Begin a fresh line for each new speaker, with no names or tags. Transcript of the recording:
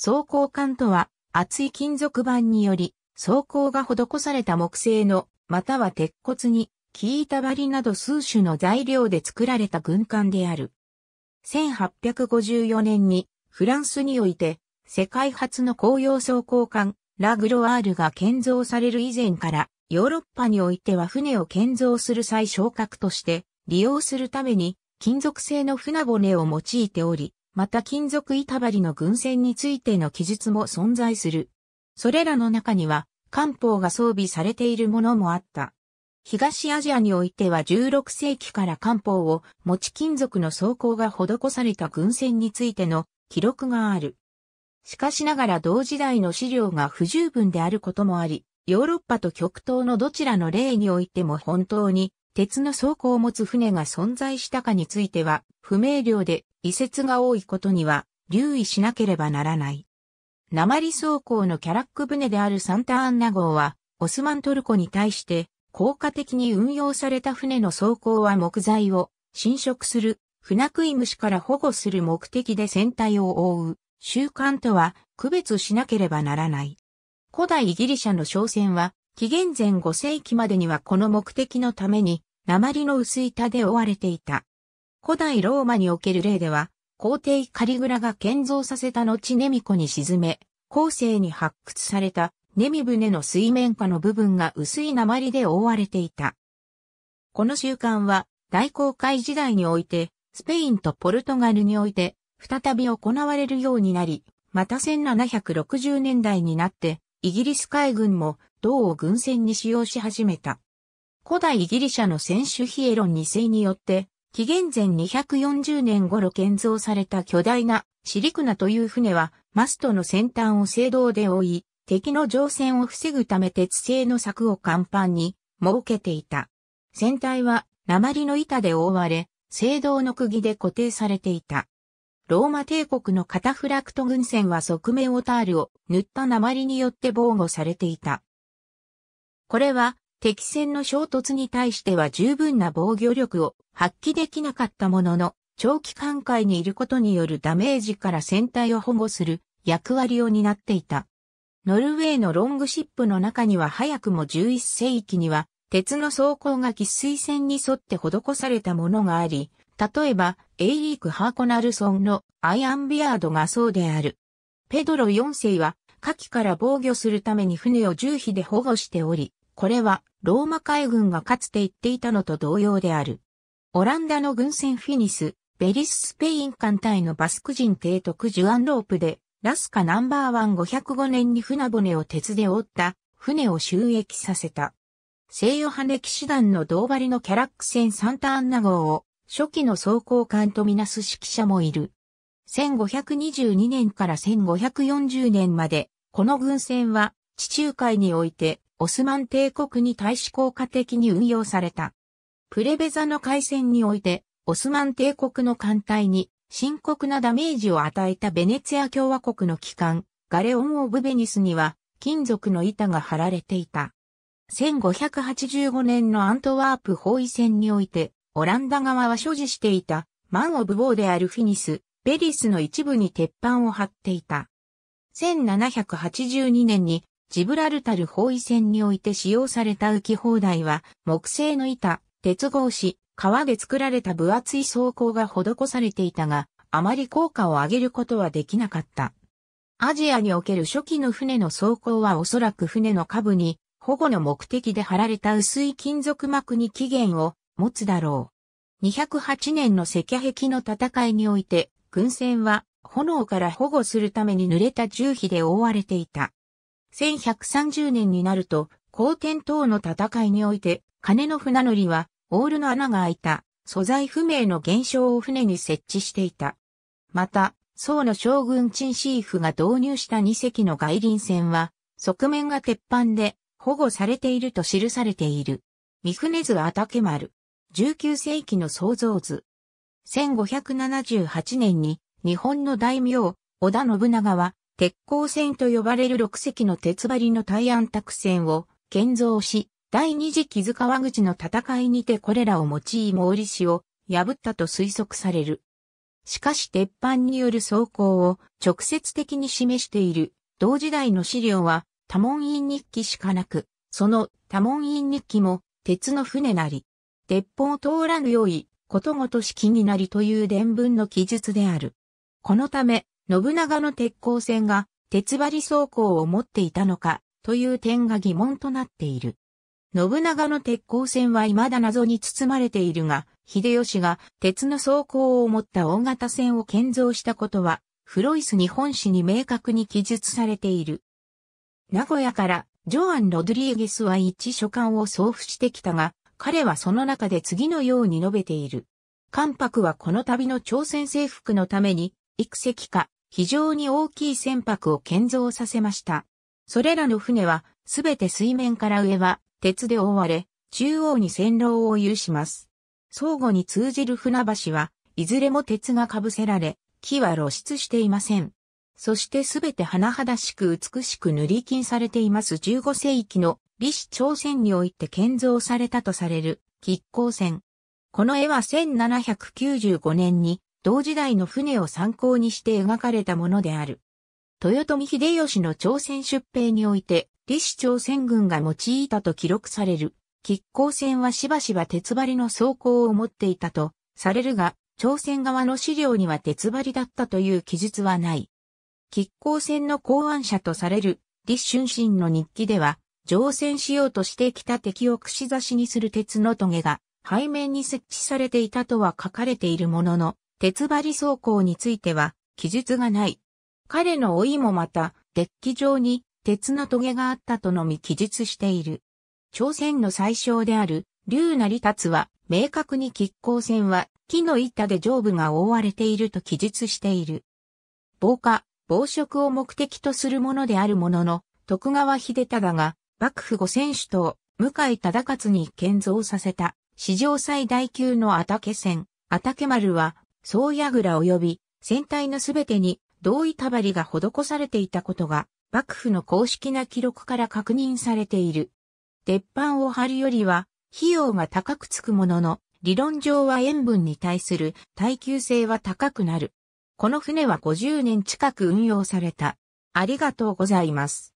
装甲管とは、厚い金属板により、装甲が施された木製の、または鉄骨に、木板張りなど数種の材料で作られた軍艦である。1854年に、フランスにおいて、世界初の紅葉装甲艦、ラグロワールが建造される以前から、ヨーロッパにおいては船を建造する際昇格として、利用するために、金属製の船骨を用いており、また金属板張りの軍船についての記述も存在する。それらの中には、漢方が装備されているものもあった。東アジアにおいては16世紀から漢方を持ち金属の装甲が施された軍船についての記録がある。しかしながら同時代の資料が不十分であることもあり、ヨーロッパと極東のどちらの例においても本当に鉄の装甲を持つ船が存在したかについては不明瞭で、移設が多いことには留意しなければならない。鉛装甲のキャラック船であるサンタアンナ号は、オスマントルコに対して効果的に運用された船の装甲は木材を侵食する、船食い虫から保護する目的で船体を覆う、習慣とは区別しなければならない。古代ギリシャの商船は、紀元前5世紀までにはこの目的のために、鉛の薄板で覆われていた。古代ローマにおける例では、皇帝カリグラが建造させた後ネミコに沈め、後世に発掘されたネミ船の水面下の部分が薄い鉛で覆われていた。この習慣は大航海時代において、スペインとポルトガルにおいて再び行われるようになり、また1760年代になってイギリス海軍も銅を軍船に使用し始めた。古代ギリシャの選手ヒエロン2世によって紀元前240年頃建造された巨大なシリクナという船はマストの先端を青銅で覆い、敵の乗船を防ぐため鉄製の柵を甲板に設けていた。船体は鉛の板で覆われ、青銅の釘で固定されていた。ローマ帝国のカタフラクト軍船は側面をタールを塗った鉛によって防護されていた。これは敵戦の衝突に対しては十分な防御力を発揮できなかったものの、長期間海にいることによるダメージから船体を保護する役割を担っていた。ノルウェーのロングシップの中には早くも11世紀には、鉄の装甲が喫水船に沿って施されたものがあり、例えば、エイリーク・ハーコナルソンのアイアンビアードがそうである。ペドロ4世は、火器から防御するために船を重機で保護しており、これはローマ海軍がかつて言っていたのと同様である。オランダの軍船フィニス、ベリススペイン艦隊のバスク人提督ジュアンロープで、ラスカナンバーワン505年に船骨を鉄で覆った船を収益させた。西洋派歴史団の銅張りのキャラック船サンタアンナ号を初期の装甲艦とみなす指揮者もいる。1522年から1540年まで、この軍船は地中海においてオスマン帝国に対し効果的に運用された。プレベザの海戦において、オスマン帝国の艦隊に深刻なダメージを与えたベネツィア共和国の機関、ガレオン・オブ・ベニスには金属の板が張られていた。1585年のアントワープ包囲戦において、オランダ側は所持していたマン・オブ・ボーであるフィニス、ベリスの一部に鉄板を張っていた。1782年にジブラルタル包囲戦において使用された浮き放題は、木製の板、鉄格子、革で作られた分厚い装甲が施されていたが、あまり効果を上げることはできなかった。アジアにおける初期の船の装甲はおそらく船の下部に保護の目的で貼られた薄い金属膜に起源を持つだろう。208年の赤壁の戦いにおいて、軍船は炎から保護するために濡れた重皮で覆われていた。1130年になると、後天等の戦いにおいて、金の船乗りは、オールの穴が開いた、素材不明の現象を船に設置していた。また、宋の将軍陳シーフが導入した2隻の外輪船は、側面が鉄板で保護されていると記されている。三船図畑丸。19世紀の創造図。1578年に日本の大名、織田信長は鉄鋼線と呼ばれる6隻の鉄張りの大安卓線を建造し、第二次木津川口の戦いにてこれらを用い毛利氏を破ったと推測される。しかし鉄板による走行を直接的に示している同時代の資料は多門院日記しかなく、その多門院日記も鉄の船なり、鉄砲通らぬよいことごと式になりという伝文の記述である。このため、信長の鉄鋼船が鉄張り装甲を持っていたのかという点が疑問となっている。信長の鉄鋼船は未だ謎に包まれているが、秀吉が鉄の装甲を持った大型船を建造したことは、フロイス日本史に明確に記述されている。名古屋からジョアン・ロドリエゲスは一書簡を送付してきたが、彼はその中で次のように述べている。関白はこの度の朝鮮征服のために、幾隻か非常に大きい船舶を建造させました。それらの船は、すべて水面から上は鉄で覆われ、中央に線路を有します。相互に通じる船橋は、いずれも鉄が被せられ、木は露出していません。そしてすべて甚だしく美しく塗り金されています15世紀の李氏朝鮮において建造されたとされる、亀甲船。この絵は1795年に同時代の船を参考にして描かれたものである。豊臣秀吉の朝鮮出兵において、李氏朝鮮軍が用いたと記録される。喫甲船はしばしば鉄張りの装甲を持っていたとされるが、朝鮮側の資料には鉄張りだったという記述はない。喫甲船の考案者とされる李春臣の日記では、乗船しようとしてきた敵を串刺しにする鉄の棘が背面に設置されていたとは書かれているものの、鉄張り走行については記述がない。彼の老いもまた、デッキ上に鉄の棘があったとのみ記述している。朝鮮の最小である、竜成達は、明確に亀甲線は木の板で上部が覆われていると記述している。防火、防食を目的とするものであるものの、徳川秀忠が、幕府五選手と、向井忠勝に建造させた、史上最大級の畑線・畑丸は、総櫓及び船体のすべてに同意たばりが施されていたことが、幕府の公式な記録から確認されている。鉄板を張るよりは、費用が高くつくものの、理論上は塩分に対する耐久性は高くなる。この船は50年近く運用された。ありがとうございます。